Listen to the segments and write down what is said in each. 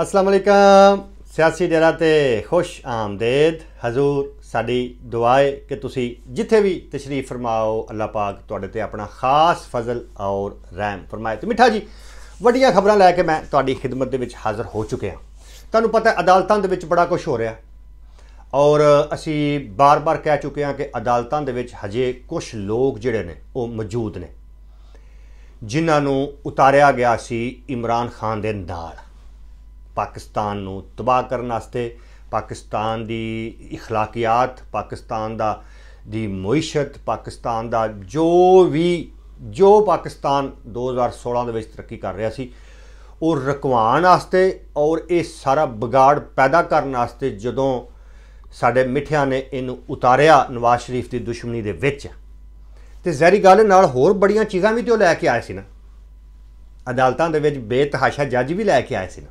ਅਸਲਾਮ ਅਲੈਕਮ ਸਿਆਸੀ ਡੇਰਾ ਤੇ ਖੁਸ਼ ਆਮਦੇਦ ਹਜ਼ੂਰ ਸਾਡੀ ਦੁਆ ਹੈ ਕਿ ਤੁਸੀਂ ਜਿੱਥੇ ਵੀ ਤਸ਼ਰੀਫ ਫਰਮਾਓ ਅੱਲਾਹ ਪਾਕ ਤੁਹਾਡੇ ਤੇ ਆਪਣਾ ਖਾਸ ਫਜ਼ਲ ਔਰ ਰਹਿਮ ਫਰਮਾਏ ਤੇ ਮਿੱਠਾ ਜੀ ਵੱਡੀਆਂ ਖਬਰਾਂ ਲੈ ਕੇ ਮੈਂ ਤੁਹਾਡੀ ਖਿਦਮਤ ਦੇ ਵਿੱਚ ਹਾਜ਼ਰ ਹੋ ਚੁੱਕਿਆ ਤੁਹਾਨੂੰ ਪਤਾ ਅਦਾਲਤਾਂ ਦੇ ਵਿੱਚ ਬੜਾ ਕੁਝ ਹੋ ਰਿਹਾ ਔਰ ਅਸੀਂ ਬਾਰ-ਬਾਰ ਕਹਿ ਚੁੱਕੇ ਹਾਂ ਕਿ ਅਦਾਲਤਾਂ ਦੇ ਵਿੱਚ ਹਜੇ ਕੁਝ ਲੋਕ ਜਿਹੜੇ ਨੇ ਉਹ ਮੌਜੂਦ ਨੇ ਜਿਨ੍ਹਾਂ ਨੂੰ ਉਤਾਰਿਆ ਗਿਆ ਸੀ ਇਮਰਾਨ ਖਾਨ ਦੇ ਨਾਲ ਪਾਕਿਸਤਾਨ ਨੂੰ ਤਬਾਹ ਕਰਨ ਵਾਸਤੇ ਪਾਕਿਸਤਾਨ ਦੀ اخلاقیات ਪਾਕਿਸਤਾਨ ਦਾ ਦੀ ਮੁਇਸ਼ਤ ਪਾਕਿਸਤਾਨ ਦਾ ਜੋ ਵੀ ਜੋ ਪਾਕਿਸਤਾਨ 2016 ਦੇ ਵਿੱਚ ਤਰੱਕੀ ਕਰ ਰਿਹਾ ਸੀ ਉਹ ਰਕਵਾਣ ਵਾਸਤੇ ਔਰ ਇਹ ਸਾਰਾ ਵਿਗਾੜ ਪੈਦਾ ਕਰਨ ਵਾਸਤੇ ਜਦੋਂ ਸਾਡੇ ਮਿੱਠਿਆਂ ਨੇ ਇਹਨੂੰ ਉਤਾਰਿਆ ਨਵਾਜ਼ ਸ਼ਰੀਫ ਦੀ ਦੁਸ਼ਮਣੀ ਦੇ ਵਿੱਚ ਤੇ ਜ਼ਹਿਰੀ ਗੱਲ ਨਾਲ ਹੋਰ ਬੜੀਆਂ ਚੀਜ਼ਾਂ ਵੀ ਤੇ ਉਹ ਲੈ ਕੇ ਆਏ ਸੀ ਨਾ ਅਦਾਲਤਾਂ ਦੇ ਵਿੱਚ ਬੇਤਹਾਸ਼ਾ ਜੱਜ ਵੀ ਲੈ ਕੇ ਆਏ ਸੀ ਨਾ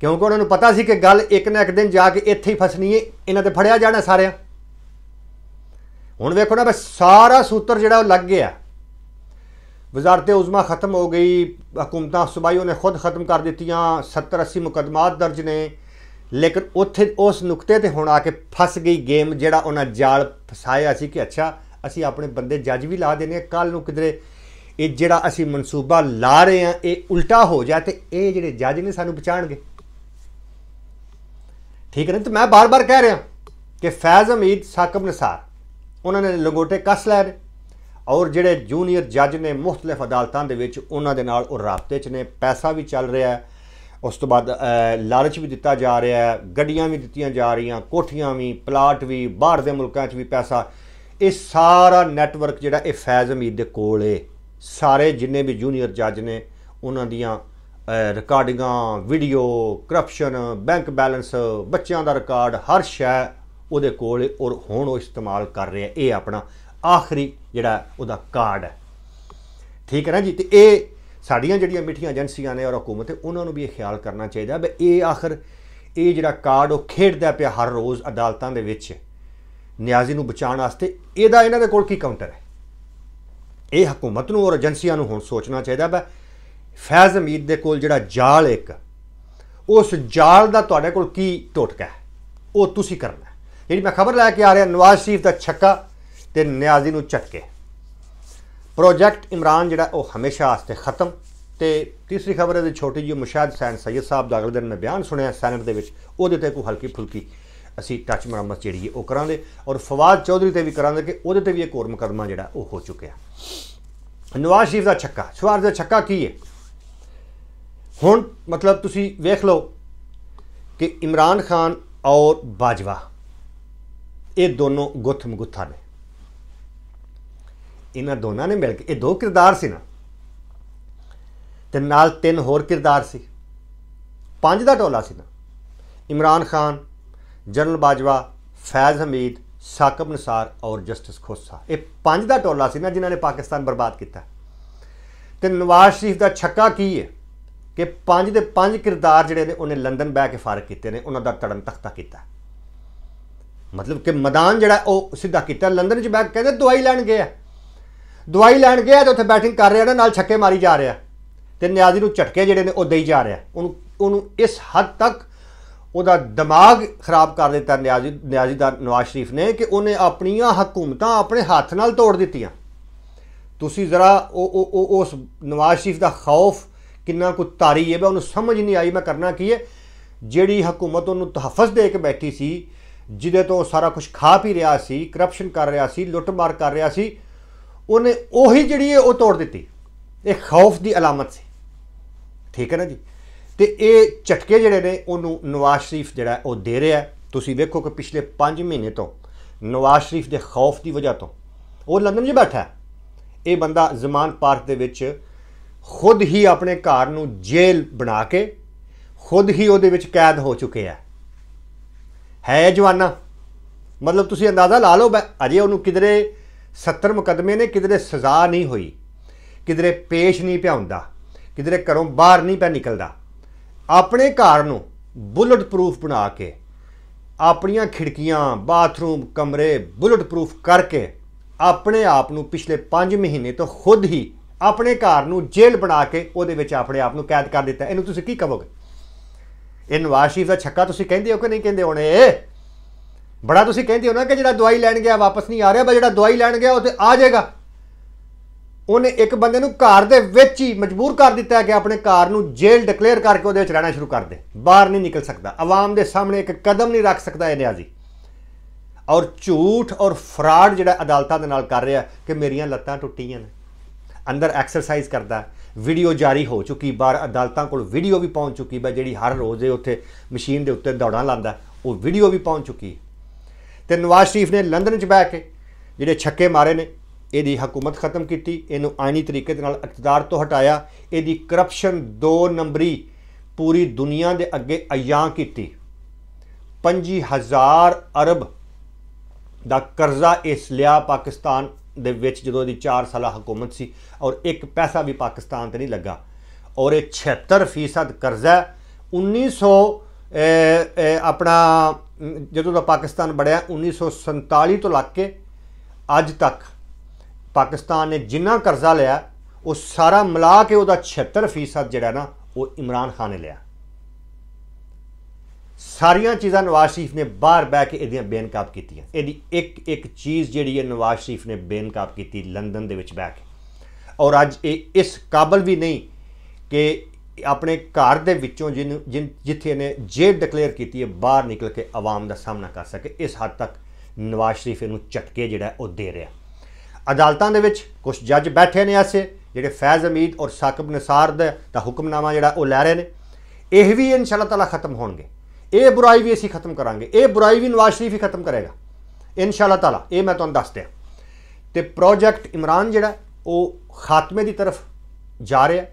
ਕਿਉਂਕਿ ਉਹਨਾਂ ਨੂੰ ਪਤਾ ਸੀ ਕਿ ਗੱਲ ਇੱਕ ਨਾ ਇੱਕ ਦਿਨ ਜਾ ਕੇ ਇੱਥੇ ਹੀ ਫਸਣੀ ਹੈ ਇਹਨਾਂ ਤੇ ਫੜਿਆ ਜਾਣਾ ਸਾਰਿਆਂ ਹੁਣ ਵੇਖੋ ਨਾ ਬਸ ਸਾਰਾ ਸੂਤਰ ਜਿਹੜਾ ਉਹ ਲੱਗ ਗਿਆ ਵਜ਼ਾਰਤ ਉਜ਼ਮਾ ਖਤਮ ਹੋ ਗਈ ਹਕੂਮਤਾਂ ਸੂਬਾਈਆਂ ਨੇ ਖੁਦ ਖਤਮ ਕਰ ਦਿੱਤੀਆਂ 70 80 ਮੁਕਦਮਾਤ ਦਰਜ ਨੇ ਲੇਕਿਨ ਉੱਥੇ ਉਸ ਨੁਕਤੇ ਤੇ ਹੁਣ ਆ ਕੇ ਫਸ ਗਈ ਗੇਮ ਜਿਹੜਾ ਉਹਨਾਂ ਜਾਲ ਫਸਾਇਆ ਸੀ ਕਿ ਅੱਛਾ ਅਸੀਂ ਆਪਣੇ ਬੰਦੇ ਜੱਜ ਵੀ ਲਾ ਦੇਣੇ ਕੱਲ ਨੂੰ ਕਿਧਰੇ ਇਹ ਜਿਹੜਾ ਅਸੀਂ ਮਨਸੂਬਾ ਲਾ ਰਹੇ ਆ ਇਹ ਉਲਟਾ ਹੋ ਜਾ ਤੇ ਇਹ ਜਿਹੜੇ ਜੱਜ ਨੇ ਸਾਨੂੰ ਪਛਾਣਗੇ ਠੀਕ ਹੈ ਨਾ ਤੇ ਮੈਂ ਬਾਰ-ਬਾਰ ਕਹਿ ਰਿਹਾ ਕਿ ਫੈਜ਼ ਅਮੀਦ ਸਾਕਬ ਨਸਾਰ ਉਹਨਾਂ ਨੇ ਲੰਗੋਟੇ ਕੱਸ ਲੈ ਨੇ ਔਰ ਜਿਹੜੇ ਜੂਨੀਅਰ ਜੱਜ ਨੇ ਮੁxtਲਫ ਅਦਾਲਤਾਂ ਦੇ ਵਿੱਚ ਉਹਨਾਂ ਦੇ ਨਾਲ ਉਹ ਰਾਬਤੇ 'ਚ ਨੇ ਪੈਸਾ ਵੀ ਚੱਲ ਰਿਹਾ ਉਸ ਤੋਂ ਬਾਅਦ ਲਾਲਚ ਵੀ ਦਿੱਤਾ ਜਾ ਰਿਹਾ ਹੈ ਗੱਡੀਆਂ ਵੀ ਦਿੱਤੀਆਂ ਜਾ ਰਹੀਆਂ ਕੋਠੀਆਂ ਵੀ ਪਲਾਟ ਵੀ ਬਾਹਰ ਦੇ ਮੁਲਕਾਂ 'ਚ ਵੀ ਪੈਸਾ ਇਹ ਸਾਰਾ ਨੈਟਵਰਕ ਜਿਹੜਾ ਇਹ ਫੈਜ਼ ਅਮੀਦ ਦੇ ਕੋਲ ਏ ਸਾਰੇ ਜਿੰਨੇ ਵੀ ਜੂਨੀਅਰ ਜੱਜ ਨੇ ਉਹਨਾਂ ਦੀਆਂ ਰਿਕਾਰਡਿੰਗਾਂ ਵੀਡੀਓ ਕਰਪਸ਼ਨ ਬੈਂਕ ਬੈਲੈਂਸ ਬੱਚਿਆਂ ਦਾ ਰਿਕਾਰਡ ਹਰ ਸ਼ੈ ਉਹਦੇ ਕੋਲ ਔਰ ਹੁਣ ਉਹ ਇਸਤੇਮਾਲ ਕਰ ਰਿਹਾ ਇਹ ਆਪਣਾ ਆਖਰੀ ਜਿਹੜਾ ਉਹਦਾ ਕਾਰਡ ਹੈ ਠੀਕ ਹੈ ਨਾ ਜੀ ਤੇ ਇਹ ਸਾਡੀਆਂ ਜਿਹੜੀਆਂ ਮਿੱਠੀਆਂ ਏਜੰਸੀਆਂ ਨੇ ਔਰ ਹਕੂਮਤ ਉਹਨਾਂ ਨੂੰ ਵੀ ਇਹ ਖਿਆਲ ਕਰਨਾ ਚਾਹੀਦਾ ਵੀ ਇਹ ਆਖਰ ਇਹ ਜਿਹੜਾ ਕਾਰਡ ਉਹ ਖੇਡਦਾ ਪਿਆ ਹਰ ਰੋਜ਼ ਅਦਾਲਤਾਂ ਦੇ ਵਿੱਚ ਨਿਆਜ਼ੀ ਨੂੰ ਬਚਾਉਣ ਵਾਸਤੇ ਇਹਦਾ ਇਹਨਾਂ ਦੇ ਕੋਲ ਕੀ ਕਾਊਂਟਰ ਹੈ ਇਹ ਹਕੂਮਤ ਨੂੰ ਔਰ ਏਜੰਸੀਆਂ ਨੂੰ ਹੁਣ ਸੋਚਣਾ ਚਾਹੀਦਾ ਵੀ ਫੈਜ਼ ਅਮੀਰ ਦੇ ਕੋਲ ਜਿਹੜਾ ਜਾਲ ਇੱਕ ਉਸ ਜਾਲ ਦਾ ਤੁਹਾਡੇ ਕੋਲ ਕੀ ਟੋਟਕਾ ਹੈ ਉਹ ਤੁਸੀਂ ਕਰਨਾ ਜਿਹੜੀ ਮੈਂ ਖਬਰ ਲੈ ਕੇ ਆ ਰਿਹਾ ਨਵਾਜ਼ ਸ਼ਰੀਫ ਦਾ ਛੱਕਾ ਤੇ ਨਿਆਜ਼ੀ ਨੂੰ ਛੱਕੇ ਪ੍ਰੋਜੈਕਟ ਇਮਰਾਨ ਜਿਹੜਾ ਉਹ ਹਮੇਸ਼ਾ ਆਸਤੇ ਖਤਮ ਤੇ ਤੀਸਰੀ ਖਬਰ ਹੈ ਛੋਟੀ ਜਿਹੀ ਮੁਸ਼ਾਹਦ ਸੈਨ ਸੈਦ ਸਾਹਿਬ ਦਾ ਅਗਲੇ ਦਿਨ ਮੈਂ ਬਿਆਨ ਸੁਣਿਆ ਸੈਨਟ ਦੇ ਵਿੱਚ ਉਹਦੇ ਤੇ ਕੋਈ ਹਲਕੀ ਫੁਲਕੀ ਅਸੀਂ ਟੱਚ ਮਰਮਤ ਜਿਹੜੀ ਹੈ ਉਹ ਕਰਾਂਗੇ ਔਰ ਫਵਾਦ ਚੌਧਰੀ ਤੇ ਵੀ ਕਰਾਂਗੇ ਕਿ ਉਹਦੇ ਤੇ ਵੀ ਇੱਕ ਹੋਰ ਮੁਕਦਮਾ ਜਿਹੜਾ ਉਹ ਹੋ ਚੁੱਕਿਆ ਨਵਾਜ਼ ਸ਼ਰੀਫ ਦਾ ਛੱਕਾ ਸ਼ਵਾਰ ਦਾ ਛੱਕਾ ਕੀ ਹੈ ਹੁਣ ਮਤਲਬ ਤੁਸੀਂ ਵੇਖ ਲਓ ਕਿ ਇਮਰਾਨ ਖਾਨ ਔਰ ਬਾਜਵਾ ਇਹ ਦੋਨੋਂ ਗੁੱਥਮ ਗੁੱਥਾ ਨੇ ਇਹਨਾਂ ਦੋਨਾਂ ਨੇ ਮਿਲ ਕੇ ਇਹ ਦੋ ਕਿਰਦਾਰ ਸੀ ਨਾ ਤੇ ਨਾਲ ਤਿੰਨ ਹੋਰ ਕਿਰਦਾਰ ਸੀ ਪੰਜ ਦਾ ਟੋਲਾ ਸੀ ਨਾ ਇਮਰਾਨ ਖਾਨ ਜਨਰਲ ਬਾਜਵਾ ਫੈਜ਼ ਹਮੀਦ ਸਾਕਬ ਨਸਾਰ ਔਰ ਜਸਟਿਸ ਖੋਸਾ ਇਹ ਪੰਜ ਦਾ ਟੋਲਾ ਸੀ ਨਾ ਜਿਨ੍ਹਾਂ ਨੇ ਪਾਕਿਸਤਾਨ ਬਰਬਾਦ ਕੀਤਾ ਤੇ ਨਵਾਜ਼ ਸ਼ਰੀਫ ਦਾ ਛੱਕਾ ਕੀ ਹੈ ਕਿ ਪੰਜ ਦੇ ਪੰਜ ਕਿਰਦਾਰ ਜਿਹੜੇ ਨੇ ਉਹਨੇ ਲੰਡਨ ਬੈ ਕੇ ਫਾਰਕ ਕੀਤੇ ਨੇ ਉਹਨਾਂ ਦਾ ਤੜਨ ਤਖਤਾ ਕੀਤਾ ਮਤਲਬ ਕਿ ਮੈਦਾਨ ਜਿਹੜਾ ਉਹ ਸਿੱਧਾ ਕੀਤਾ ਲੰਡਨ 'ਚ ਬੈ ਕੇ ਕਹਿੰਦੇ ਦਵਾਈ ਲੈਣ ਗਏ ਆ ਦਵਾਈ ਲੈਣ ਗਏ ਆ ਤੇ ਉੱਥੇ ਬੈਟਿੰਗ ਕਰ ਰਿਹਾ ਨਾਲ ਛੱਕੇ ਮਾਰੀ ਜਾ ਰਿਹਾ ਤੇ ਨਿਆਜ਼ੀ ਨੂੰ ਝਟਕੇ ਜਿਹੜੇ ਨੇ ਉਹ ਦੇਈ ਜਾ ਰਿਹਾ ਉਹਨੂੰ ਉਹਨੂੰ ਇਸ ਹੱਦ ਤੱਕ ਉਹਦਾ ਦਿਮਾਗ ਖਰਾਬ ਕਰ ਦਿੱਤਾ ਨਿਆਜ਼ੀ ਨਿਆਜ਼ੀ ਦਾ ਨਵਾਜ਼ ਸ਼ਰੀਫ ਨੇ ਕਿ ਉਹਨੇ ਆਪਣੀਆਂ ਹਕੂਮਤਾਂ ਆਪਣੇ ਹੱਥ ਨਾਲ ਤੋੜ ਦਿੱਤੀਆਂ ਤੁਸੀਂ ਜ਼ਰਾ ਉਹ ਉਸ ਨਵਾਜ਼ ਸ਼ਰੀਫ ਦਾ ਖੌਫ ਕਿੰਨਾ ਕੁ ਤਾਰੀ ਹੈ ਬਈ ਉਹਨੂੰ ਸਮਝ ਨਹੀਂ ਆਈ ਮੈਂ ਕਰਨਾ ਕੀ ਹੈ ਜਿਹੜੀ ਹਕੂਮਤ ਉਹਨੂੰ ਤਹਫਜ਼ ਦੇ ਕੇ ਬੈਠੀ ਸੀ ਜਿਹਦੇ ਤੋਂ ਸਾਰਾ ਕੁਝ ਖਾ ਪੀ ਰਿਹਾ ਸੀ ਕਰਪਸ਼ਨ ਕਰ ਰਿਹਾ ਸੀ ਲੁੱਟਮਾਰ ਕਰ ਰਿਹਾ ਸੀ ਉਹਨੇ ਉਹੀ ਜਿਹੜੀ ਹੈ ਉਹ ਤੋੜ ਦਿੱਤੀ ਇਹ ਖੌਫ ਦੀ ਅਲਮਤ ਸੀ ਠੀਕ ਹੈ ਨਾ ਜੀ ਤੇ ਇਹ ਝਟਕੇ ਜਿਹੜੇ ਨੇ ਉਹਨੂੰ ਨਵਾਜ਼ ਸ਼ਰੀਫ ਜਿਹੜਾ ਉਹ ਦੇ ਰਿਹਾ ਤੁਸੀਂ ਵੇਖੋ ਕਿ ਪਿਛਲੇ 5 ਮਹੀਨੇ ਤੋਂ ਨਵਾਜ਼ ਸ਼ਰੀਫ ਦੇ ਖੌਫ ਦੀ ਵਜ੍ਹਾ ਤੋਂ ਉਹ ਲੰਡਨ 'ਚ ਬੈਠਾ ਹੈ ਇਹ ਬੰਦਾ ਜ਼ਮਾਨ ਪਾਰਕ ਦੇ ਵਿੱਚ ਖੁਦ ਹੀ ਆਪਣੇ ਘਰ ਨੂੰ ਜੇਲ੍ਹ ਬਣਾ ਕੇ ਖੁਦ ਹੀ ਉਹਦੇ ਵਿੱਚ ਕੈਦ ਹੋ ਚੁੱਕੇ ਆ ਹੈ ਜਵਾਨਾ ਮਤਲਬ ਤੁਸੀਂ ਅੰਦਾਜ਼ਾ ਲਾ ਲਓ ਅਜੇ ਉਹਨੂੰ ਕਿਧਰੇ 70 ਮੁਕਦਮੇ ਨੇ ਕਿਧਰੇ ਸਜ਼ਾ ਨਹੀਂ ਹੋਈ ਕਿਧਰੇ ਪੇਸ਼ ਨਹੀਂ ਪਿਆਉਂਦਾ ਕਿਧਰੇ ਘਰੋਂ ਬਾਹਰ ਨਹੀਂ ਪੈ ਨਿਕਲਦਾ ਆਪਣੇ ਘਰ ਨੂੰ ਬੁਲਟ ਪ੍ਰੂਫ ਬਣਾ ਕੇ ਆਪਣੀਆਂ ਖਿੜਕੀਆਂ ਬਾਥਰੂਮ ਕਮਰੇ ਬੁਲਟ ਪ੍ਰੂਫ ਕਰਕੇ ਆਪਣੇ ਆਪ ਨੂੰ ਪਿਛਲੇ 5 ਮਹੀਨੇ ਤੋਂ ਖੁਦ ਹੀ ਆਪਣੇ ਘਰ ਨੂੰ ਜੇਲ੍ਹ ਬਣਾ ਕੇ ਉਹਦੇ ਵਿੱਚ ਆਪਣੇ ਆਪ ਨੂੰ ਕੈਦ ਕਰ ਦਿੱਤਾ ਇਹਨੂੰ ਤੁਸੀਂ ਕੀ ਕਹੋਗੇ ਇਹ ਨਵਾਜ਼ ਸ਼ਰੀਫ ਦਾ ਛੱਕਾ ਤੁਸੀਂ ਕਹਿੰਦੇ ਹੋ ਕਿ ਨਹੀਂ ਕਹਿੰਦੇ ਹੋਣੇ ਬੜਾ ਤੁਸੀਂ ਕਹਿੰਦੇ ਹੋ ਨਾ ਕਿ ਜਿਹੜਾ ਦਵਾਈ ਲੈਣ ਗਿਆ ਵਾਪਸ ਨਹੀਂ ਆ ਰਿਹਾ ਬਾ ਜਿਹੜਾ ਦਵਾਈ ਲੈਣ ਗਿਆ ਉਹ ਤੇ ਆ ਜਾਏਗਾ ਉਹਨੇ ਇੱਕ ਬੰਦੇ ਨੂੰ ਘਰ ਦੇ ਵਿੱਚ ਹੀ ਮਜਬੂਰ ਕਰ ਦਿੱਤਾ ਕਿ ਆਪਣੇ ਘਰ ਨੂੰ ਜੇਲ੍ਹ ਡਿਕਲੇਅਰ ਕਰਕੇ ਉਹਦੇ ਵਿੱਚ ਰਹਿਣਾ ਸ਼ੁਰੂ ਕਰ ਦੇ ਬਾਹਰ ਨਹੀਂ ਨਿਕਲ ਸਕਦਾ ਆਵਾਮ ਦੇ ਸਾਹਮਣੇ ਇੱਕ ਕਦਮ ਨਹੀਂ ਰੱਖ ਸਕਦਾ ਇਹ ਨਿਆਜ਼ੀ ਔਰ ਝੂਠ ਔਰ ਫਰਾਡ ਜਿਹੜਾ ਅਦਾਲਤਾਂ ਦੇ ਨਾਲ ਕਰ ਰਿਹਾ ਕਿ ਮੇਰੀਆਂ ਲੱਤਾਂ ਟੁੱਟੀਆਂ ਨੇ ਅੰਦਰ ਐਕਸਰਸਾਈਜ਼ ਕਰਦਾ ਵੀਡੀਓ ਜਾਰੀ ਹੋ ਚੁੱਕੀ ਬਾਰ ਅਦਾਲਤਾਂ ਕੋਲ ਵੀਡੀਓ ਵੀ ਪਹੁੰਚ ਚੁੱਕੀ ਬਾ ਜਿਹੜੀ ਹਰ ਰੋਜ਼ ਦੇ ਉੱਥੇ ਮਸ਼ੀਨ ਦੇ ਉੱਤੇ ਦੌੜਾਂ ਲਾਂਦਾ ਉਹ ਵੀਡੀਓ ਵੀ ਪਹੁੰਚ ਚੁੱਕੀ ਤੇ ਨਵਾਜ਼ ਸ਼ਰੀਫ ਨੇ ਲੰਡਨ 'ਚ ਬੈ ਕੇ ਜਿਹੜੇ ਛੱਕੇ ਮਾਰੇ ਨੇ ਇਹਦੀ ਹਕੂਮਤ ਖਤਮ ਕੀਤੀ ਇਹਨੂੰ ਆਇਨੀ ਤਰੀਕੇ ਦੇ ਨਾਲ ਇਕਤਦਾਰ ਤੋਂ ਹਟਾਇਆ ਇਹਦੀ ਕਰਪਸ਼ਨ ਦੋ ਨੰਬਰੀ ਪੂਰੀ ਦੁਨੀਆ ਦੇ ਅੱਗੇ ਅਯਾਂ ਕੀਤੀ 25000 ਅਰਬ ਦਾ ਕਰਜ਼ਾ ਇਸ ਲਿਆ ਪਾਕਿਸਤਾਨ ਦੇ ਵਿੱਚ ਜਦੋਂ ਇਹਦੀ 4 ਸਾਲਾ ਹਕੂਮਤ ਸੀ ਔਰ ਇੱਕ ਪੈਸਾ ਵੀ ਪਾਕਿਸਤਾਨ ਤੇ ਨਹੀਂ ਲੱਗਾ ਔਰ ਇਹ 76% ਕਰਜ਼ਾ 1900 ਆਪਣਾ ਜਦੋਂ ਦਾ ਪਾਕਿਸਤਾਨ ਬੜਿਆ 1947 ਤੋਂ ਲੱਗ ਕੇ ਅੱਜ ਤੱਕ ਪਾਕਿਸਤਾਨ ਨੇ ਜਿੰਨਾ ਕਰਜ਼ਾ ਲਿਆ ਉਹ ਸਾਰਾ ਮਿਲਾ ਕੇ ਉਹਦਾ 76% ਜਿਹੜਾ ਨਾ ਉਹ ਇਮਰਾਨ ਖਾਨ ਨੇ ਲਿਆ ਸਾਰੀਆਂ ਚੀਜ਼ਾਂ ਨਵਾਜ਼ ਸ਼ਰੀਫ ਨੇ ਬਾਹਰ ਬੈ ਕੇ ਇਹਦੀਆਂ ਬੇਨਕਾਬ ਕੀਤੀਆਂ ਇਹਦੀ ਇੱਕ ਇੱਕ ਚੀਜ਼ ਜਿਹੜੀ ਹੈ ਨਵਾਜ਼ ਸ਼ਰੀਫ ਨੇ ਬੇਨਕਾਬ ਕੀਤੀ ਲੰਡਨ ਦੇ ਵਿੱਚ ਬੈ ਕੇ ਔਰ ਅੱਜ ਇਹ ਇਸ ਕਾਬਲ ਵੀ ਨਹੀਂ ਕਿ ਆਪਣੇ ਘਰ ਦੇ ਵਿੱਚੋਂ ਜਿਨ ਜਿੱਥੇ ਨੇ ਜੇ ਡਿਕਲੇਅਰ ਕੀਤੀ ਹੈ ਬਾਹਰ ਨਿਕਲ ਕੇ ਆਵਾਮ ਦਾ ਸਾਹਮਣਾ ਕਰ ਸਕੇ ਇਸ ਹੱਦ ਤੱਕ ਨਵਾਜ਼ ਸ਼ਰੀਫ ਨੂੰ ਝਟਕੇ ਜਿਹੜਾ ਉਹ ਦੇ ਰਿਹਾ ਅਦਾਲਤਾਂ ਦੇ ਵਿੱਚ ਕੁਝ ਜੱਜ ਬੈਠੇ ਨੇ ਐਸੇ ਜਿਹੜੇ ਫੈਜ਼ ਅਮੀਦ ਔਰ ਸਾਕਬ ਨਸਾਰ ਦਾ ਹੁਕਮਨਾਮਾ ਜਿਹੜਾ ਉਹ ਲੈ ਰਹੇ ਨੇ ਇਹ ਵੀ ਇਨਸ਼ਾ ਅੱਲਾਹ ਤਾਲਾ ਖਤਮ ਹੋਣਗੇ ਇਹ ਬੁਰਾਈ ਵੀ ਅਸੀਂ ਖਤਮ ਕਰਾਂਗੇ ਇਹ ਬੁਰਾਈ ਵੀ ਨਵਾਜ਼ ਸ਼ਰੀਫ ਹੀ ਖਤਮ ਕਰੇਗਾ ਇਨਸ਼ਾਅੱਲਾ ਤਾਲਾ ਇਹ ਮੈਂ ਤੁਹਾਨੂੰ ਦੱਸ ਦਿਆਂ ਤੇ ਪ੍ਰੋਜੈਕਟ ਇਮਰਾਨ ਜਿਹੜਾ ਉਹ ਖਾਤਮੇ ਦੀ ਤਰਫ ਜਾ ਰਿਹਾ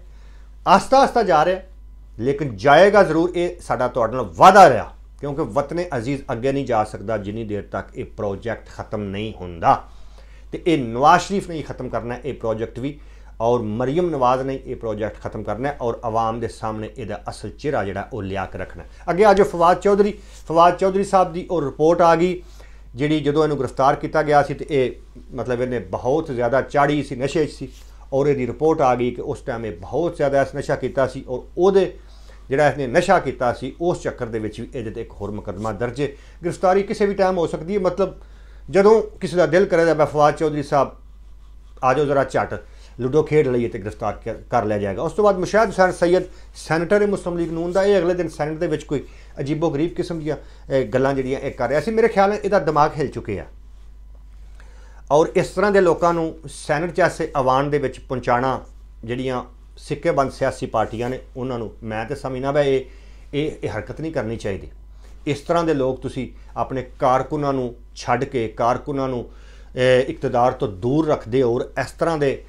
ਆਸਤਾ ਆਸਤਾ ਜਾ ਰਿਹਾ ਲੇਕਿਨ ਜਾਏਗਾ ਜ਼ਰੂਰ ਇਹ ਸਾਡਾ ਤੁਹਾਡੇ ਨਾਲ ਵਾਦਾ ਰਿਹਾ ਕਿਉਂਕਿ ਵਤਨ ਅਜ਼ੀਜ਼ ਅੱਗੇ ਨਹੀਂ ਜਾ ਸਕਦਾ ਜਿੰਨੀ ਦੇਰ ਤੱਕ ਇਹ ਪ੍ਰੋਜੈਕਟ ਖਤਮ ਨਹੀਂ ਹੁੰਦਾ ਤੇ ਇਹ ਨਵਾਜ਼ ਸ਼ਰੀਫ ਨੇ ਹੀ ਖਤਮ ਕਰਨਾ ਇਹ ਪ੍ਰੋਜੈਕਟ ਵੀ ਔਰ ਮਰੀਮ ਨਵਾਜ਼ ਨੇ ਇਹ ਪ੍ਰੋਜੈਕਟ ਖਤਮ ਕਰਨਾ ਔਰ ਆਵਾਮ ਦੇ ਸਾਹਮਣੇ ਇਹਦਾ ਅਸਲ ਚਿਹਰਾ ਜਿਹੜਾ ਉਹ ਲਿਆ ਕੇ ਰੱਖਣਾ ਅੱਗੇ ਅੱਜ ਫਵਾਦ ਚੌਧਰੀ ਫਵਾਦ ਚੌਧਰੀ ਸਾਹਿਬ ਦੀ ਉਹ ਰਿਪੋਰਟ ਆ ਗਈ ਜਿਹੜੀ ਜਦੋਂ ਇਹਨੂੰ ਗ੍ਰਿਫਤਾਰ ਕੀਤਾ ਗਿਆ ਸੀ ਤੇ ਇਹ ਮਤਲਬ ਇਹਨੇ ਬਹੁਤ ਜ਼ਿਆਦਾ ਚਾੜੀ ਸੀ ਨਸ਼ੇ 'ਚ ਸੀ ਔਰ ਇਹਦੀ ਰਿਪੋਰਟ ਆ ਗਈ ਕਿ ਉਸ ਟਾਈਮ ਇਹ ਬਹੁਤ ਜ਼ਿਆਦਾ ਇਸ ਨਸ਼ਾ ਕੀਤਾ ਸੀ ਔਰ ਉਹਦੇ ਜਿਹੜਾ ਇਸਨੇ ਨਸ਼ਾ ਕੀਤਾ ਸੀ ਉਸ ਚੱਕਰ ਦੇ ਵਿੱਚ ਵੀ ਇਹਦੇ ਤੇ ਇੱਕ ਹੋਰ ਮੁਕਦਮਾ ਦਰਜ ਹੈ ਗ੍ਰਿਫਤਾਰੀ ਕਿਸੇ ਵੀ ਟਾਈਮ ਹੋ ਸਕਦੀ ਹੈ ਮਤਲਬ ਜਦੋਂ ਕਿਸੇ ਦਾ ਦਿਲ ਕਰੇ ਤਾਂ ਫਵਾਦ ਚੌਧਰੀ ਸਾਹਿਬ ਆਜੋ ਜ਼ਰਾ ਚਾਟ ਲੁੱਡੋ ਖੇਡ ਲਈ ਤੇ ਗ੍ਰਿਫਤਾਰ ਕਰ ਲਿਆ ਜਾਏਗਾ ਉਸ ਤੋਂ ਬਾਅਦ ਮੁਸ਼ਾਹਦ ਹੁਸੈਨ ਸੈਦ ਸੈਨੇਟਰ ਮੁਸਲਮ ਲੀਗ ਨੂਨ ਦਾ ਇਹ ਅਗਲੇ ਦਿਨ ਸੈਨੇਟ ਦੇ ਵਿੱਚ ਕੋਈ ਅਜੀਬੋ ਗਰੀਬ ਕਿਸਮ ਦੀਆਂ ਗੱਲਾਂ ਜਿਹੜੀਆਂ ਇਹ ਕਰ ਰਿਹਾ ਸੀ ਮੇਰੇ ਖਿਆਲ ਨਾਲ ਇਹਦਾ ਦਿਮਾਗ ਹਿਲ ਚੁੱਕਿਆ ਔਰ ਇਸ ਤਰ੍ਹਾਂ ਦੇ ਲੋਕਾਂ ਨੂੰ ਸੈਨੇਟ ਜੈਸੇ ਆਵਾਨ ਦੇ ਵਿੱਚ ਪਹੁੰਚਾਣਾ ਜਿਹੜੀਆਂ ਸਿੱਕੇਬੰਦ ਸਿਆਸੀ ਪਾਰਟੀਆਂ ਨੇ ਉਹਨਾਂ ਨੂੰ ਮੈਂ ਤੇ ਸਮਝਣਾ ਬਈ ਇਹ ਇਹ ਇਹ ਹਰਕਤ ਨਹੀਂ ਕਰਨੀ ਚਾਹੀਦੀ ਇਸ ਤਰ੍ਹਾਂ ਦੇ ਲੋਕ ਤੁਸੀਂ ਆਪਣੇ ਕਾਰਕੁਨਾਂ ਨੂੰ ਛੱਡ ਕੇ ਕਾਰਕੁਨਾਂ ਨੂੰ ਇਕਤਦਾਰ ਤੋਂ ਦੂਰ ਰੱਖਦੇ ਔਰ ਇਸ ਤਰ੍ਹਾਂ ਦੇ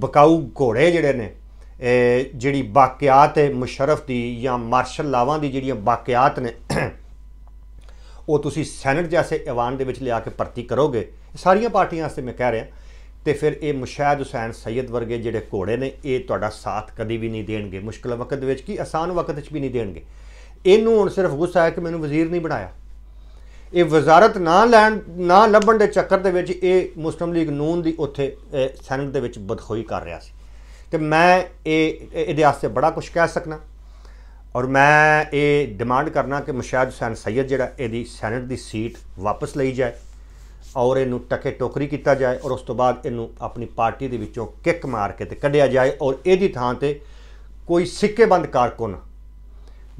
ਬਕਾਊ ਘੋੜੇ ਜਿਹੜੇ ਨੇ ਜਿਹੜੀ ਬਾਕਿਆਤ ਹੈ ਮੁਸ਼ਰਫ ਦੀ ਜਾਂ ਮਾਰਸ਼ਲ ਲਾਵਾਂ ਦੀ ਜਿਹੜੀਆਂ ਬਾਕਿਆਤ ਨੇ ਉਹ ਤੁਸੀਂ ਸੈਨੇਟ ਜੈਸੇ ਐਵਾਨ ਦੇ ਵਿੱਚ ਲਿਆ ਕੇ ਭਰਤੀ ਕਰੋਗੇ ਸਾਰੀਆਂ ਪਾਰਟੀਆਂ ਵਾਸਤੇ ਮੈਂ ਕਹਿ ਰਿਹਾ ਤੇ ਫਿਰ ਇਹ ਮੁਸ਼ਾਹਦ ਹੁਸੈਨ ਸੈਦ ਵਰਗੇ ਜਿਹੜੇ ਘੋੜੇ ਨੇ ਇਹ ਤੁਹਾਡਾ ਸਾਥ ਕਦੀ ਵੀ ਨਹੀਂ ਦੇਣਗੇ ਮੁਸ਼ਕਲ ਵਕਤ ਵਿੱਚ ਕੀ ਆਸਾਨ ਵਕਤ ਵਿੱਚ ਵੀ ਨਹੀਂ ਦੇਣਗੇ ਇਹਨੂੰ ਹੁਣ ਸਿਰਫ ਗੁੱਸਾ ਹੈ ਕਿ ਮੈਨੂੰ ਵਜ਼ੀਰ ਨਹੀਂ ਬਣਾਇਆ ਇਹ ਵਜ਼ਾਰਤ ਨਾ ਲੈਣ ਨਾ ਲੱਭਣ ਦੇ ਚੱਕਰ ਦੇ ਵਿੱਚ ਇਹ ਮੁਸਲਮ ਲੀਗ ਨੂਨ ਦੀ ਉੱਥੇ ਸੈਨੇਟ ਦੇ ਵਿੱਚ ਬਦਖੋਈ ਕਰ ਰਿਹਾ ਸੀ ਤੇ ਮੈਂ ਇਹ ਇਹਦੇ ਆਸਤੇ ਬੜਾ ਕੁਝ ਕਹਿ ਸਕਣਾ ਔਰ ਮੈਂ ਇਹ ਡਿਮਾਂਡ ਕਰਨਾ ਕਿ ਮਸ਼ਾਹਦ ਹੁਸੈਨ ਸੈਦ ਜਿਹੜਾ ਇਹਦੀ ਸੈਨੇਟ ਦੀ ਸੀਟ ਵਾਪਸ ਲਈ ਜਾਏ ਔਰ ਇਹਨੂੰ ਟਕੇ ਟੋਕਰੀ ਕੀਤਾ ਜਾਏ ਔਰ ਉਸ ਤੋਂ ਬਾਅਦ ਇਹਨੂੰ ਆਪਣੀ ਪਾਰਟੀ ਦੇ ਵਿੱਚੋਂ ਕਿੱਕ ਮਾਰ ਕੇ ਤੇ ਕੱਢਿਆ ਜਾਏ ਔਰ ਇਹਦੀ ਥਾਂ ਤੇ ਕੋਈ ਸਿੱਕੇਬੰਦ ਕਾਰਕੁਨ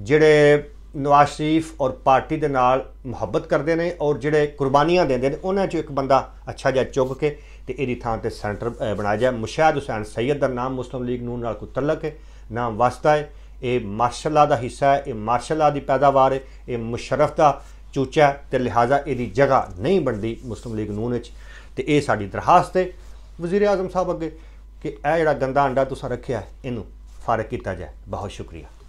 ਜਿਹੜੇ ਨਵਾਜ਼ ਸ਼ਰੀਫ ਔਰ ਪਾਰਟੀ ਦੇ ਨਾਲ ਮੁਹੱਬਤ ਕਰਦੇ ਨੇ ਔਰ ਜਿਹੜੇ ਕੁਰਬਾਨੀਆਂ ਦਿੰਦੇ ਨੇ ਉਹਨਾਂ ਚੋਂ ਇੱਕ ਬੰਦਾ ਅੱਛਾ ਜਿਹਾ ਚੁੱਕ ਕੇ ਤੇ ਇਹਦੀ ਥਾਂ ਤੇ ਸੈਂਟਰ ਬਣਾਇਆ ਜਾ ਮੁਸ਼ਾਹਦ ਹੁਸੈਨ ਸੈਦ ਦਾ ਨਾਮ ਮੁਸਲਮ ਲੀਗ ਨੂਨ ਨਾਲ ਕੋਈ ਤਲਕ ਹੈ ਨਾਮ ਵਾਸਤਾ ਹੈ ਇਹ ਮਾਰਸ਼ਲਾ ਦਾ ਹਿੱਸਾ ਹੈ ਇਹ ਮਾਰਸ਼ਲਾ ਦੀ ਪੈਦਾਵਾਰ ਹੈ ਇਹ ਮੁਸ਼ਰਫ ਦਾ ਚੂਚਾ ਤੇ ਲਿਹਾਜ਼ਾ ਇਹਦੀ ਜਗ੍ਹਾ ਨਹੀਂ ਬਣਦੀ ਮੁਸਲਮ ਲੀਗ ਨੂਨ ਵਿੱਚ ਤੇ ਇਹ ਸਾਡੀ ਦਰਖਾਸਤ ਹੈ ਵਜ਼ੀਰ ਆਜ਼ਮ ਸਾਹਿਬ ਅੱਗੇ ਕਿ ਇਹ ਜਿਹੜਾ ਗੰਦਾ ਅੰਡਾ ਤੁਸੀਂ ਰੱਖਿਆ ਇਹਨੂੰ ਫਾਰਕ ਕੀਤਾ ਜਾਏ ਬਹੁਤ ਸ਼ੁਕਰੀਆ